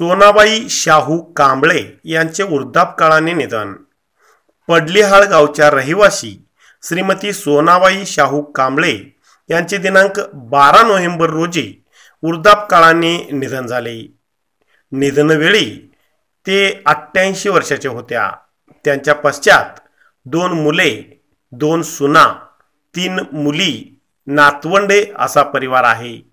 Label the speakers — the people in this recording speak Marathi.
Speaker 1: सोनाबाई शाहू कांबळे यांचे काळाने निधन पडलीहाळ गावच्या रहिवासी श्रीमती सोनाबाई शाहू कांबळे यांचे दिनांक बारा नोव्हेंबर रोजी काळाने निधन झाले निधनवेळी ते अठ्ठ्याऐंशी वर्षाचे होत्या त्यांच्या पश्चात दोन मुले दोन सुना तीन मुली नातवंडे असा परिवार आहे